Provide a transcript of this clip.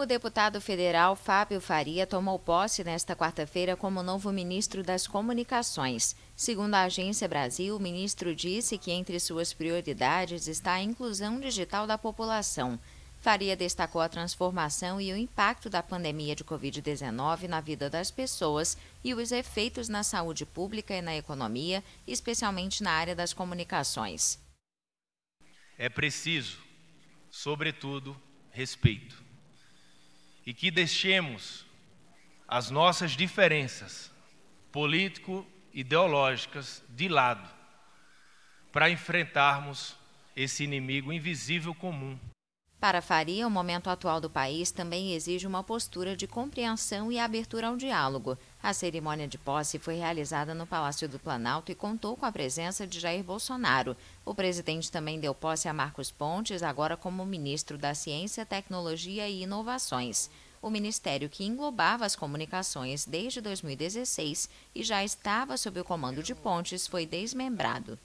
O deputado federal Fábio Faria tomou posse nesta quarta-feira como novo ministro das Comunicações. Segundo a Agência Brasil, o ministro disse que entre suas prioridades está a inclusão digital da população. Faria destacou a transformação e o impacto da pandemia de Covid-19 na vida das pessoas e os efeitos na saúde pública e na economia, especialmente na área das comunicações. É preciso, sobretudo, respeito e que deixemos as nossas diferenças político-ideológicas de lado para enfrentarmos esse inimigo invisível comum. Para Faria, o momento atual do país também exige uma postura de compreensão e abertura ao diálogo, a cerimônia de posse foi realizada no Palácio do Planalto e contou com a presença de Jair Bolsonaro. O presidente também deu posse a Marcos Pontes, agora como ministro da Ciência, Tecnologia e Inovações. O ministério que englobava as comunicações desde 2016 e já estava sob o comando de Pontes foi desmembrado.